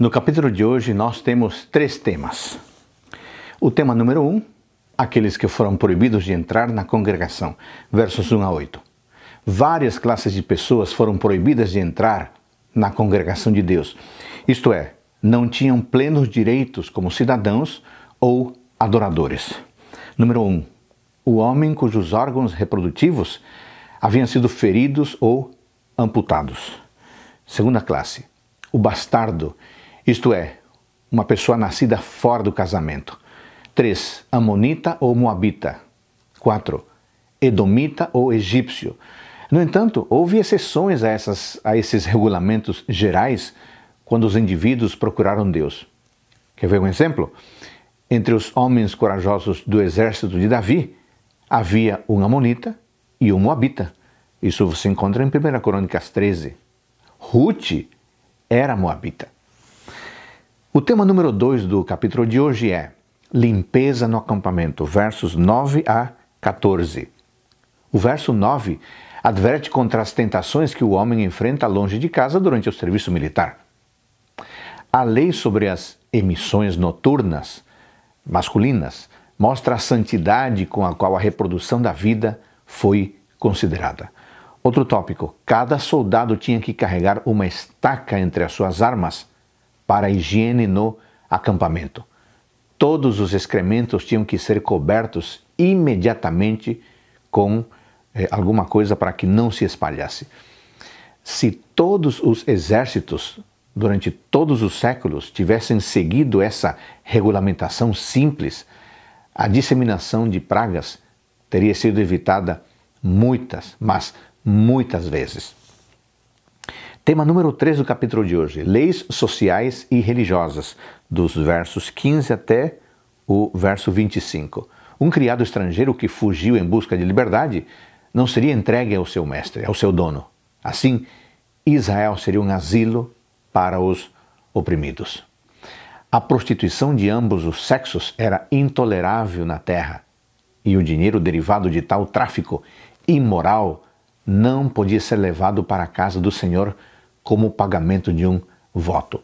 No capítulo de hoje, nós temos três temas. O tema número um, aqueles que foram proibidos de entrar na congregação, versos 1 a 8. Várias classes de pessoas foram proibidas de entrar na congregação de Deus, isto é, não tinham plenos direitos como cidadãos ou adoradores. Número 1. Um, o homem cujos órgãos reprodutivos haviam sido feridos ou amputados. Segunda classe. O bastardo isto é, uma pessoa nascida fora do casamento. 3. Amonita ou Moabita. 4. Edomita ou egípcio. No entanto, houve exceções a, essas, a esses regulamentos gerais quando os indivíduos procuraram Deus. Quer ver um exemplo? Entre os homens corajosos do exército de Davi, havia um Amonita e um Moabita. Isso você encontra em 1 Crônicas 13. Ruth era Moabita. O tema número 2 do capítulo de hoje é Limpeza no acampamento, versos 9 a 14. O verso 9 adverte contra as tentações que o homem enfrenta longe de casa durante o serviço militar. A lei sobre as emissões noturnas masculinas mostra a santidade com a qual a reprodução da vida foi considerada. Outro tópico: cada soldado tinha que carregar uma estaca entre as suas armas para a higiene no acampamento. Todos os excrementos tinham que ser cobertos imediatamente com eh, alguma coisa para que não se espalhasse. Se todos os exércitos, durante todos os séculos, tivessem seguido essa regulamentação simples, a disseminação de pragas teria sido evitada muitas, mas muitas vezes. Tema número 3 do capítulo de hoje: Leis sociais e religiosas, dos versos 15 até o verso 25. Um criado estrangeiro que fugiu em busca de liberdade não seria entregue ao seu mestre, ao seu dono. Assim, Israel seria um asilo para os oprimidos. A prostituição de ambos os sexos era intolerável na terra, e o dinheiro derivado de tal tráfico imoral não podia ser levado para a casa do Senhor como pagamento de um voto.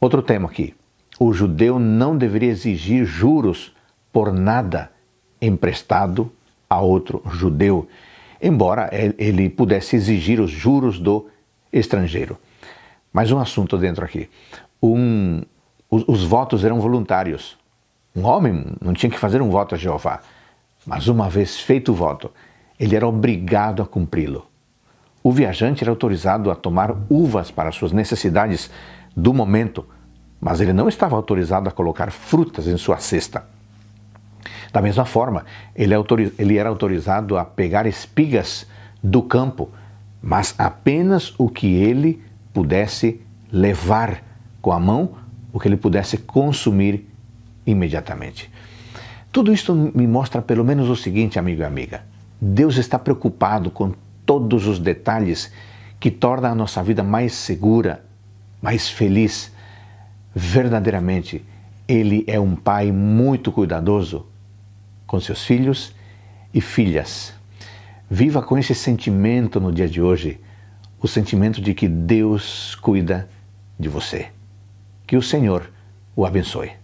Outro tema aqui: o judeu não deveria exigir juros por nada emprestado a outro judeu, embora ele pudesse exigir os juros do estrangeiro. Mais um assunto dentro aqui. Um, os, os, votos eram voluntários. Um homem não tinha que fazer um voto a Jeová, mas uma vez feito o voto, ele era obrigado a cumpri-lo o viajante era é autorizado a tomar uvas para suas necessidades do momento, mas ele não estava autorizado a colocar frutas em sua cesta. Da mesma forma, é ele, era autorizado a pegar espigas do campo, mas apenas o que ele pudesse levar com a mão, o que ele pudesse consumir imediatamente. Tudo isto me mostra pelo menos o seguinte, amigo e amiga: Deus está preocupado com todos os detalhes que tornam a nossa vida mais segura, mais feliz. Verdadeiramente, ele é um pai muito cuidadoso com seus filhos e filhas. Viva com esse sentimento no dia de hoje, o sentimento de que Deus cuida de você. Que o Senhor o abençoe.